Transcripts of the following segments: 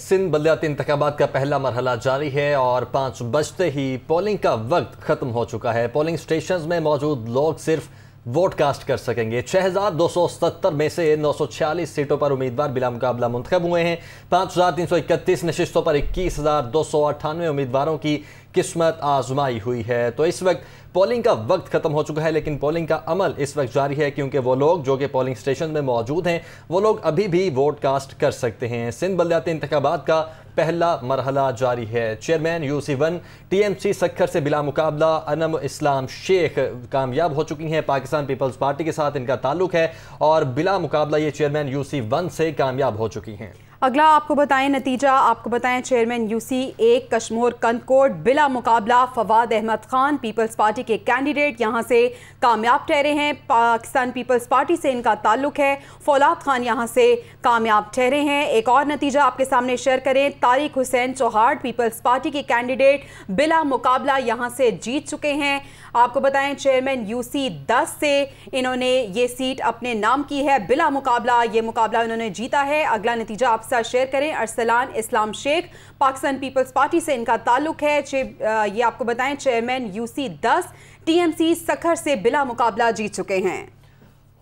सिंध बल्दियात इंतबात का पहला मरहला जारी है और पाँच बजते ही पोलिंग का वक्त ख़त्म हो चुका है पोलिंग स्टेशन में मौजूद लोग सिर्फ वोट कास्ट कर सकेंगे 6,270 में से 946 सीटों पर उम्मीदवार बिला मुकाबला मुंतब हुए हैं 5,331 नशिस्तों पर इक्कीस उम्मीदवारों की किस्मत आजमाई हुई है तो इस वक्त पोलिंग का वक्त ख़त्म हो चुका है लेकिन पोलिंग का अमल इस वक्त जारी है क्योंकि वो लोग जो कि पोलिंग स्टेशन में मौजूद हैं वो लोग अभी भी वोट कास्ट कर सकते हैं सिंध बलदाती इंतबात का पहला मरहला जारी है chairman U C one T M C Sukkur से बिला मुकाबला अनम इस्लाम शेख कामयाब हो चुकी हैं पाकिस्तान पीपल्स पार्टी के साथ इनका ताल्लुक है और बिला मुकाबला ये चेयरमैन यू सी वन से कामयाब हो चुकी हैं अगला आपको बताएं नतीजा आपको बताएं chairman UC A Kashmore Kandhkot बिला मुकाबला फवाद अहमद खान पीपल्स पार्टी के कैंडिडेट यहां से कामयाब ठहरे हैं पाकिस्तान पीपल्स पार्टी से इनका ताल्लुक है फौलाद खान यहां से कामयाब ठहरे हैं एक और नतीजा आपके सामने शेयर करें तारिक हुसैन चौहान पीपल्स पार्टी के कैंडिडेट बिला मुकाबला यहाँ से जीत चुके हैं आपको बताएं चेयरमैन यूसी दस से इन्होंने ये सीट अपने नाम की है बिला मुकाबला ये मुकाबला इन्होंने जीता है अगला नतीजा आप हादसा शेयर करें अरसलान इस्लाम शेख पाकिस्तान पीपल्स पार्टी से इनका ताल्लुक है ये आपको बताएं चेयरमैन यूसी दस टीएमसी सखर से बिला मुकाबला जीत चुके हैं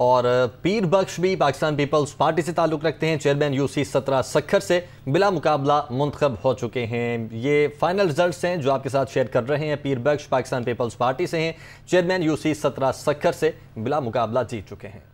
और पीर बख्श भी पाकिस्तान पीपल्स पार्टी से ताल्लुक़ रखते हैं चेयरमैन यूसी सत्रह सखर से बिला मुकाबला मुंतब हो चुके हैं ये फाइनल रिजल्ट्स हैं जो आपके साथ शेयर कर रहे हैं पीर बख्श पाकिस्तान पीपल्स पार्टी से हैं चेयरमैन यूसी सत्रह सखर से बिला मुकाबला जीत चुके हैं